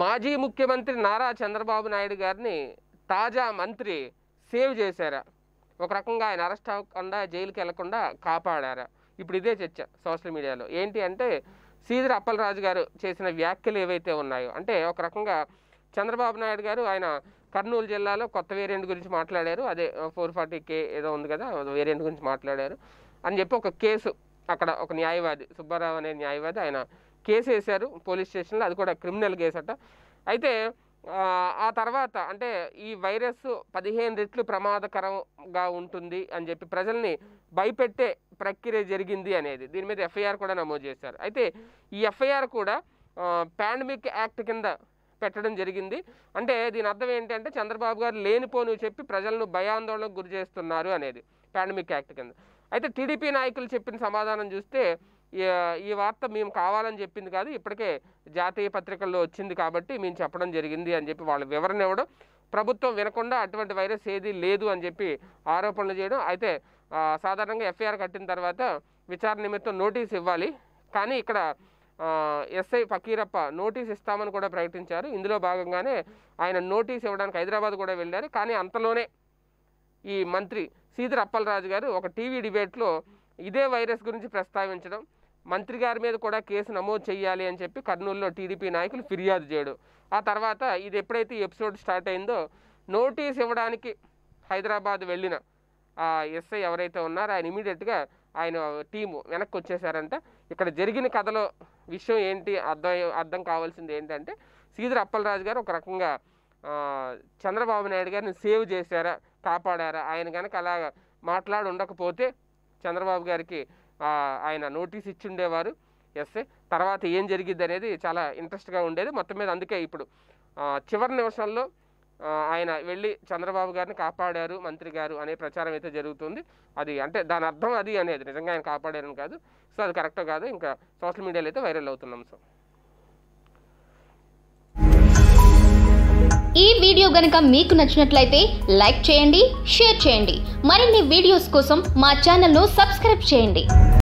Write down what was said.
మాజీ ముఖ్యమంత్రి నారా చంద్రబాబు నాయుడు గారిని తాజా మంత్రి సేవ్ చేశారా ఒక రకంగా ఆయన అరెస్ట్ అవ్వకుండా జైలుకి వెళ్లకుండా కాపాడారా ఇప్పుడు ఇదే చర్చ సోషల్ మీడియాలో ఏంటి అంటే సీదర్ అప్పలరాజు గారు చేసిన వ్యాఖ్యలు ఏవైతే ఉన్నాయో అంటే ఒక రకంగా చంద్రబాబు నాయుడు గారు ఆయన కర్నూలు జిల్లాలో కొత్త వేరియంట్ గురించి మాట్లాడారు అదే ఫోర్ ఫార్టీ కే ఏదో ఉంది కదా వేరియంట్ గురించి మాట్లాడారు అని చెప్పి ఒక కేసు అక్కడ ఒక న్యాయవాది సుబ్బారావు అనే న్యాయవాది ఆయన కేసు వేశారు పోలీస్ స్టేషన్లో అది కూడా క్రిమినల్ కేసు అట అయితే ఆ తర్వాత అంటే ఈ వైరస్ పదిహేను రెట్లు ప్రమాదకరంగా ఉంటుంది అని చెప్పి ప్రజల్ని భయపెట్టే ప్రక్రియ జరిగింది అనేది దీని మీద ఎఫ్ఐఆర్ కూడా నమోదు చేశారు అయితే ఈ ఎఫ్ఐఆర్ కూడా పాండమిక్ యాక్ట్ కింద పెట్టడం జరిగింది అంటే దీని అర్థం ఏంటంటే చంద్రబాబు గారు లేనిపోను చెప్పి ప్రజలను భయాందోళనకు గురి చేస్తున్నారు అనేది పాండమిక్ యాక్ట్ కింద అయితే టీడీపీ నాయకులు చెప్పిన సమాధానం చూస్తే ఈ వార్త మేము కావాలని చెప్పింది కాదు ఇప్పటికే జాతీయ పత్రికల్లో వచ్చింది కాబట్టి మేము చెప్పడం జరిగింది అని చెప్పి వాళ్ళ వివరణ ఇవ్వడం ప్రభుత్వం వినకుండా అటువంటి వైరస్ ఏది లేదు అని చెప్పి ఆరోపణలు చేయడం అయితే సాధారణంగా ఎఫ్ఐఆర్ కట్టిన తర్వాత విచారణ నిమిత్తం నోటీస్ ఇవ్వాలి కానీ ఇక్కడ ఎస్ఐ ఫకీరప్ప నోటీస్ ఇస్తామని కూడా ప్రకటించారు ఇందులో భాగంగానే ఆయన నోటీస్ ఇవ్వడానికి హైదరాబాద్ కూడా వెళ్ళారు కానీ అంతలోనే ఈ మంత్రి సీదర్ అప్పలరాజు గారు ఒక టీవీ డిబేట్లో ఇదే వైరస్ గురించి ప్రస్తావించడం మంత్రి గారి మీద కూడా కేసు నమోదు చేయాలి అని చెప్పి కర్నూలులో టీడీపీ నాయకులు ఫిర్యాదు చేయడు ఆ తర్వాత ఇది ఎప్పుడైతే ఎపిసోడ్ స్టార్ట్ అయిందో నోటీస్ ఇవ్వడానికి హైదరాబాద్ వెళ్ళిన ఆ ఎస్ఐ ఎవరైతే ఉన్నారో ఆయన ఇమీడియట్గా ఆయన టీము వెనక్కి వచ్చేసారంట ఇక్కడ జరిగిన కథలో విషయం ఏంటి అర్థం అర్థం కావాల్సింది ఏంటంటే సీదర్ అప్పలరాజు గారు ఒక రకంగా చంద్రబాబు నాయుడు గారిని సేవ్ చేశారా కాపాడారా ఆయన కనుక అలా మాట్లాడి ఉండకపోతే చంద్రబాబు గారికి ఆయన నోటీస్ ఇచ్చిండేవారు ఎస్ఏ తర్వాత ఏం జరిగింది అనేది చాలా ఇంట్రెస్ట్గా ఉండేది మొత్తం మీద అందుకే ఇప్పుడు చివరి నిమిషంలో ఆయన వెళ్ళి చంద్రబాబు గారిని కాపాడారు మంత్రి గారు అనే ప్రచారం అయితే జరుగుతుంది అది అంటే దాని అర్థం అది అనేది నిజంగా ఆయన కాపాడారని కాదు సో అది కరెక్ట్ కాదు ఇంకా సోషల్ మీడియాలో అయితే వైరల్ అవుతున్నాం సో ఈ వీడియో గనక మీకు నచ్చినట్లయితే లైక్ చేయండి షేర్ చేయండి మరిన్ని వీడియోస్ కోసం మా ఛానల్ను సబ్స్క్రైబ్ చేయండి